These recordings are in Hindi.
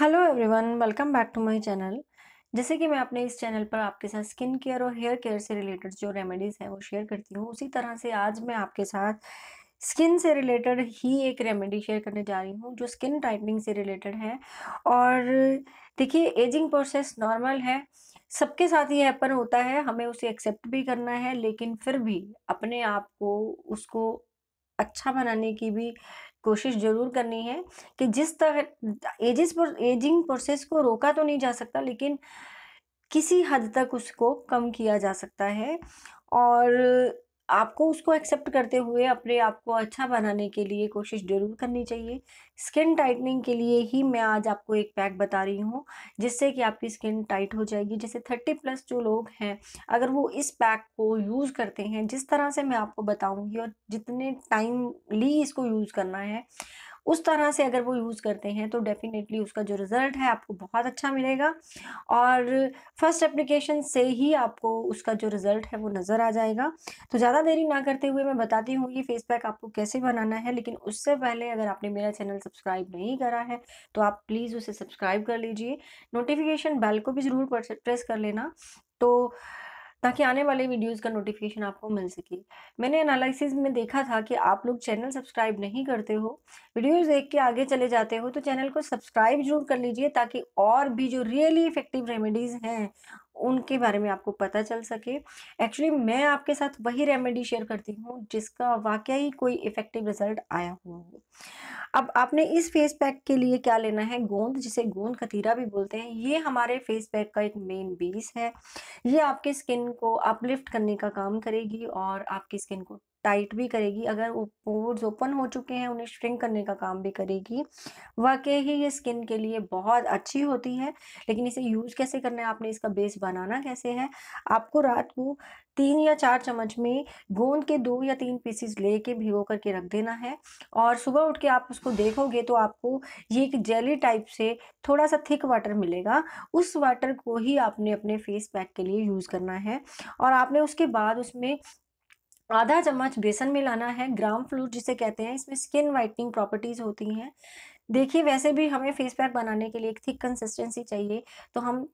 hello everyone welcome back to my channel जैसे कि मैं अपने इस चैनल पर आपके साथ स्किन केयर और हेयर केयर से रिलेटेड जो रेमेडीज़ हैं वो शेयर करती हूँ उसी तरह से आज मैं आपके साथ स्किन से रिलेटेड ही एक रेमेडी शेयर करने जा रही हूँ जो स्किन टाइटनिंग से रिलेटेड है और देखिए एजिंग प्रोसेस नॉर्मल है सबके साथ ये हैपन होता है हमें उसे एक्सेप्ट भी करना है लेकिन फिर भी अपने आप को उसको अच्छा बनाने की भी कोशिश जरूर करनी है कि जिस तरह एजिस पर एजिंग प्रोसेस को रोका तो नहीं जा सकता लेकिन किसी हद तक उसको कम किया जा सकता है और आपको उसको एक्सेप्ट करते हुए अपने आप को अच्छा बनाने के लिए कोशिश ज़रूर करनी चाहिए स्किन टाइटनिंग के लिए ही मैं आज आपको एक पैक बता रही हूँ जिससे कि आपकी स्किन टाइट हो जाएगी जैसे थर्टी प्लस जो लोग हैं अगर वो इस पैक को यूज़ करते हैं जिस तरह से मैं आपको बताऊँगी और जितने टाइमली इसको यूज़ करना है उस तरह से अगर वो यूज़ करते हैं तो डेफिनेटली उसका जो रिज़ल्ट है आपको बहुत अच्छा मिलेगा और फर्स्ट एप्लीकेशन से ही आपको उसका जो रिज़ल्ट है वो नज़र आ जाएगा तो ज़्यादा देरी ना करते हुए मैं बताती हूँ कि फेस पैक आपको कैसे बनाना है लेकिन उससे पहले अगर आपने मेरा चैनल सब्सक्राइब नहीं करा है तो आप प्लीज़ उसे सब्सक्राइब कर लीजिए नोटिफिकेशन बेल को भी ज़रूर प्रेस कर लेना तो ताकि आने वाले वीडियोस का नोटिफिकेशन आपको मिल सके मैंने एनालिसिस में देखा था कि आप लोग चैनल सब्सक्राइब नहीं करते हो वीडियोस देख के आगे चले जाते हो तो चैनल को सब्सक्राइब जरूर कर लीजिए ताकि और भी जो रियली इफेक्टिव रेमेडीज़ हैं उनके बारे में आपको पता चल सके एक्चुअली मैं आपके साथ वही रेमेडी शेयर करती हूँ जिसका वाकई ही कोई इफ़ेक्टिव रिजल्ट आया हुआ हो अब आपने इस फेस पैक के लिए क्या लेना है गोंद जिसे गोंद खतीरा भी बोलते हैं ये हमारे फेस पैक का एक मेन बेस है ये आपके स्किन को अपलिफ्ट करने का काम करेगी और आपकी स्किन को टाइट भी करेगी अगर वो पोर्स ओपन हो चुके हैं उन्हें श्रिंक करने का काम भी करेगी वाकई ही ये स्किन के लिए बहुत अच्छी होती है लेकिन इसे यूज़ कैसे करना है आपने इसका बेस बनाना कैसे है आपको रात को तीन या चार चम्मच में गोंद के दो या तीन पीसीस लेके भिगो करके रख देना है और सुबह उठ के आप उसको देखोगे तो आपको ये एक जेली टाइप से थोड़ा सा थिक वाटर मिलेगा उस वाटर को ही आपने अपने फेस पैक के लिए यूज़ करना है और आपने उसके बाद उसमें आधा चम्मच बेसन मिलाना है ग्राम फ्लूट जिसे कहते हैं इसमें स्किन वाइटनिंग प्रॉपर्टीज़ होती हैं देखिए वैसे भी हमें फेस पैक बनाने के लिए एक थिक कंसिस्टेंसी चाहिए तो हम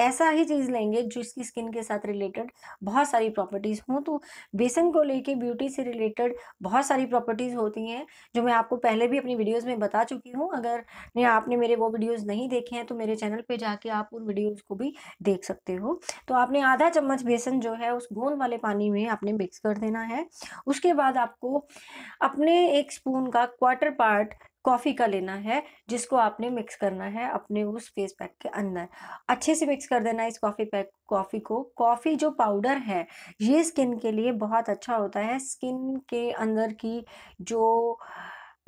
ऐसा ही चीज़ लेंगे जिसकी स्किन के साथ रिलेटेड बहुत सारी प्रॉपर्टीज़ हों तो बेसन को लेके ब्यूटी से रिलेटेड बहुत सारी प्रॉपर्टीज़ होती हैं जो मैं आपको पहले भी अपनी वीडियोज़ में बता चुकी हूँ अगर आपने मेरे वो वीडियोस नहीं देखे हैं तो मेरे चैनल पर जाके आप उन वीडियोज़ को भी देख सकते हो तो आपने आधा चम्मच बेसन जो है उस गोंद वाले पानी में आपने मिक्स कर देना है उसके बाद आपको अपने एक स्पून का क्वार्टर पार्ट कॉफ़ी का लेना है जिसको आपने मिक्स करना है अपने उस फेस पैक के अंदर अच्छे से मिक्स कर देना इस कॉफ़ी पैक कॉफ़ी को कॉफ़ी जो पाउडर है ये स्किन के लिए बहुत अच्छा होता है स्किन के अंदर की जो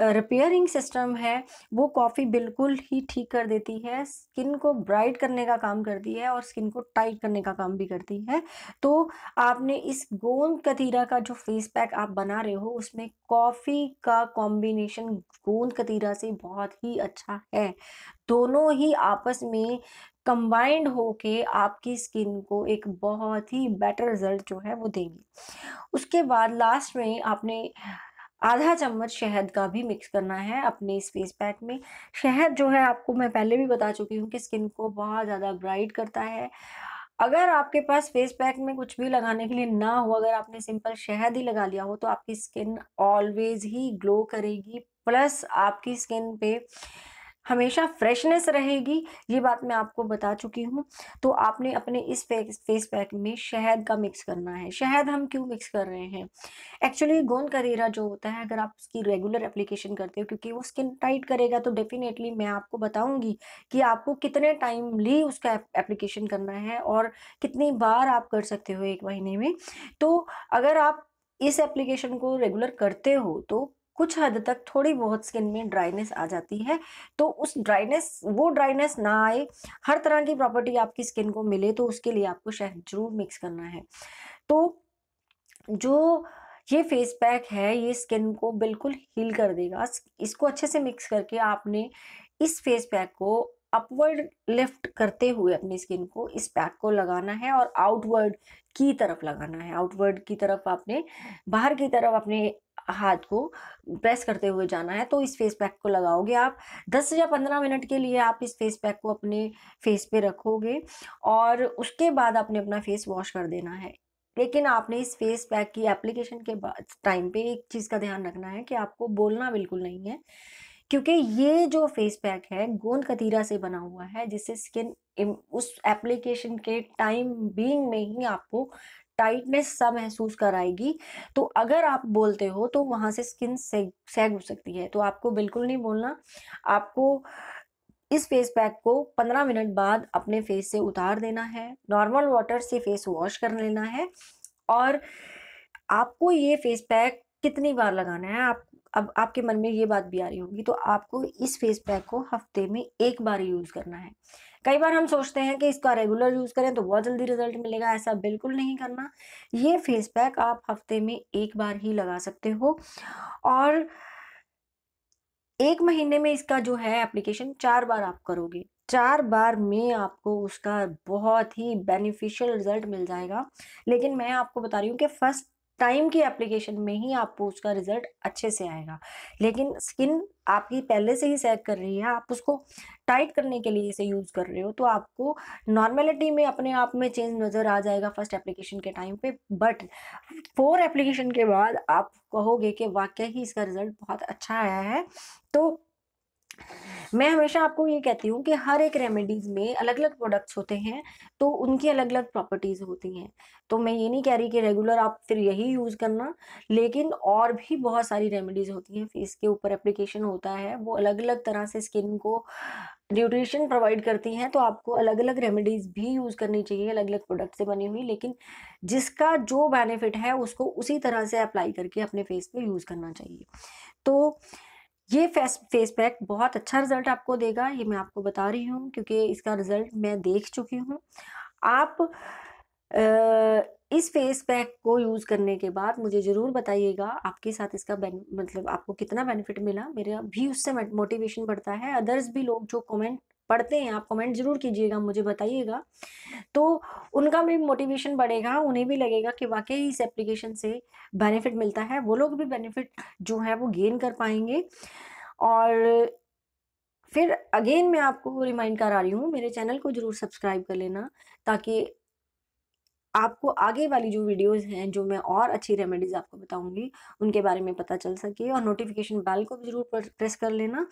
रिपेयरिंग सिस्टम है वो कॉफ़ी बिल्कुल ही ठीक कर देती है स्किन को ब्राइट करने का काम करती है और स्किन को टाइट करने का काम भी करती है तो आपने इस गोंद कतीरा का जो फेस पैक आप बना रहे हो उसमें कॉफ़ी का कॉम्बिनेशन गोंद कतीरा से बहुत ही अच्छा है दोनों ही आपस में कंबाइंड होके आपकी स्किन को एक बहुत ही बेटर रिजल्ट जो है वो देंगे उसके बाद लास्ट में आपने आधा चम्मच शहद का भी मिक्स करना है अपने इस फेस पैक में शहद जो है आपको मैं पहले भी बता चुकी हूँ कि स्किन को बहुत ज़्यादा ब्राइट करता है अगर आपके पास फेस पैक में कुछ भी लगाने के लिए ना हो अगर आपने सिंपल शहद ही लगा लिया हो तो आपकी स्किन ऑलवेज ही ग्लो करेगी प्लस आपकी स्किन पे हमेशा फ्रेशनेस रहेगी ये बात मैं आपको बता चुकी हूँ तो आपने अपने इस फेस फेस पैक में शहद का मिक्स करना है शहद हम क्यों मिक्स कर रहे हैं एक्चुअली गोंद करेरा जो होता है अगर आप उसकी रेगुलर एप्लीकेशन करते हो क्योंकि वो स्किन टाइट करेगा तो डेफिनेटली मैं आपको बताऊंगी कि आपको कितने टाइमली उसका एप्लीकेशन करना है और कितनी बार आप कर सकते हो एक महीने में तो अगर आप इस एप्लीकेशन को रेगुलर करते हो तो कुछ हद तक थोड़ी बहुत स्किन में ड्राइनेस आ जाती है तो उस ड्राइनेस वो ड्राइनेस ना आए हर तरह की प्रॉपर्टी आपकी स्किन को मिले तो उसके लिए आपको शहद जरूर मिक्स करना है तो जो ये फेस पैक है ये स्किन को बिल्कुल हील कर देगा इसको अच्छे से मिक्स करके आपने इस फेस पैक को अपवर्ड लिफ्ट करते हुए अपनी स्किन को इस पैक को लगाना है और आउटवर्ड की तरफ लगाना है आउटवर्ड की तरफ आपने बाहर की तरफ अपने हाथ को प्रेस करते हुए जाना है तो इस फेस पैक को लगाओगे आप 10 या 15 मिनट के लिए आप इस फेस पैक को अपने फेस पे रखोगे और उसके बाद आपने अपना फेस वॉश कर देना है लेकिन आपने इस फेस पैक की एप्लीकेशन के बाद टाइम पे एक चीज़ का ध्यान रखना है कि आपको बोलना बिल्कुल नहीं है क्योंकि ये जो फेस पैक है गोंद कतीरा से बना हुआ है जिससे स्किन उस एप्लीकेशन के टाइम बीइंग में ही आपको टाइटनेस सा महसूस कराएगी तो अगर आप बोलते हो तो वहाँ से स्किन सैग हो सकती है तो आपको बिल्कुल नहीं बोलना आपको इस फेस पैक को 15 मिनट बाद अपने फेस से उतार देना है नॉर्मल वाटर से फेस वॉश कर लेना है और आपको ये फेस पैक कितनी बार लगाना है आप अब आपके मन में ये बात भी आ रही होगी तो आपको इस फेस पैक को हफ्ते में एक बार यूज़ करना है कई बार हम सोचते हैं कि इसका रेगुलर यूज़ करें तो बहुत जल्दी रिजल्ट मिलेगा ऐसा बिल्कुल नहीं करना ये फेस पैक आप हफ्ते में एक बार ही लगा सकते हो और एक महीने में इसका जो है एप्लीकेशन चार बार आप करोगे चार बार में आपको उसका बहुत ही बेनिफिशियल रिजल्ट मिल जाएगा लेकिन मैं आपको बता रही हूँ कि फर्स्ट टाइम की एप्लीकेशन में ही आपको उसका रिजल्ट अच्छे से आएगा लेकिन स्किन आपकी पहले से ही सैक कर रही है आप उसको टाइट करने के लिए इसे यूज़ कर रहे हो तो आपको नॉर्मेलिटी में अपने आप में चेंज नज़र आ जाएगा फर्स्ट एप्लीकेशन के टाइम पे बट फोर एप्लीकेशन के बाद आप कहोगे कि वाकई ही इसका रिज़ल्ट बहुत अच्छा आया है तो मैं हमेशा आपको ये कहती हूँ कि हर एक रेमेडीज़ में अलग अलग प्रोडक्ट्स होते हैं तो उनकी अलग अलग प्रॉपर्टीज़ होती हैं तो मैं ये नहीं कह रही कि रेगुलर आप फिर यही यूज़ करना लेकिन और भी बहुत सारी रेमेडीज़ होती हैं फेस के ऊपर एप्लीकेशन होता है वो अलग अलग तरह से स्किन को न्यूट्रिशन प्रोवाइड करती हैं तो आपको अलग अलग रेमेडीज़ भी यूज़ करनी चाहिए अलग अलग प्रोडक्ट से बनी हुई लेकिन जिसका जो बेनिफिट है उसको उसी तरह से अप्लाई करके अपने फेस पे यूज़ करना चाहिए तो ये फेस फेस पैक बहुत अच्छा रिज़ल्ट आपको देगा ये मैं आपको बता रही हूँ क्योंकि इसका रिज़ल्ट मैं देख चुकी हूँ आप इस फेस पैक को यूज़ करने के बाद मुझे ज़रूर बताइएगा आपके साथ इसका मतलब आपको कितना बेनिफिट मिला मेरा भी उससे मोटिवेशन बढ़ता है अदर्स भी लोग जो कमेंट पढ़ते हैं आप कमेंट ज़रूर कीजिएगा मुझे बताइएगा तो उनका भी मोटिवेशन बढ़ेगा उन्हें भी लगेगा कि वाकई इस एप्लीकेशन से बेनिफिट मिलता है वो लोग भी बेनिफिट जो है वो गेन कर पाएंगे और फिर अगेन मैं आपको रिमाइंड करा रही हूँ मेरे चैनल को ज़रूर सब्सक्राइब कर लेना ताकि आपको आगे वाली जो वीडियोस हैं जो मैं और अच्छी रेमेडीज़ आपको बताऊंगी उनके बारे में पता चल सके और नोटिफिकेशन बेल को भी ज़रूर प्रेस कर लेना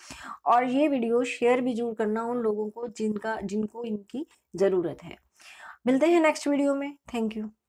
और ये वीडियो शेयर भी जरूर करना उन लोगों को जिनका जिनको इनकी ज़रूरत है मिलते हैं नेक्स्ट वीडियो में थैंक यू